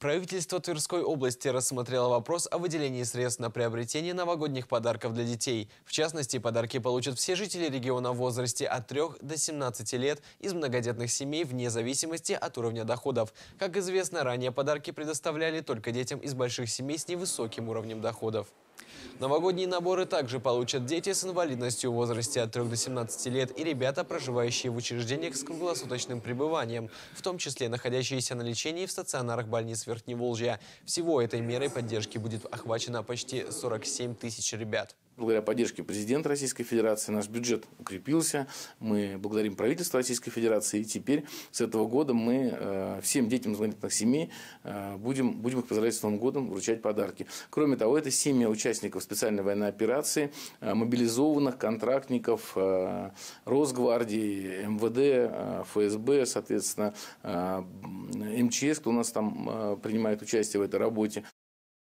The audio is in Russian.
Правительство Тверской области рассмотрело вопрос о выделении средств на приобретение новогодних подарков для детей. В частности, подарки получат все жители региона в возрасте от 3 до 17 лет из многодетных семей вне зависимости от уровня доходов. Как известно, ранее подарки предоставляли только детям из больших семей с невысоким уровнем доходов. Новогодние наборы также получат дети с инвалидностью в возрасте от 3 до 17 лет и ребята, проживающие в учреждениях с круглосуточным пребыванием, в том числе находящиеся на лечении в стационарах больниц Верхневолжья. Всего этой мерой поддержки будет охвачено почти 47 тысяч ребят благодаря поддержке президента Российской Федерации наш бюджет укрепился. Мы благодарим правительство Российской Федерации. И теперь с этого года мы э, всем детям многодетных семей э, будем, будем их поздравлять с Новым годом, вручать подарки. Кроме того, это семья участников специальной военной операции, э, мобилизованных контрактников Росгвардии, МВД, ФСБ, соответственно, МЧС, кто у нас там принимает участие в этой работе.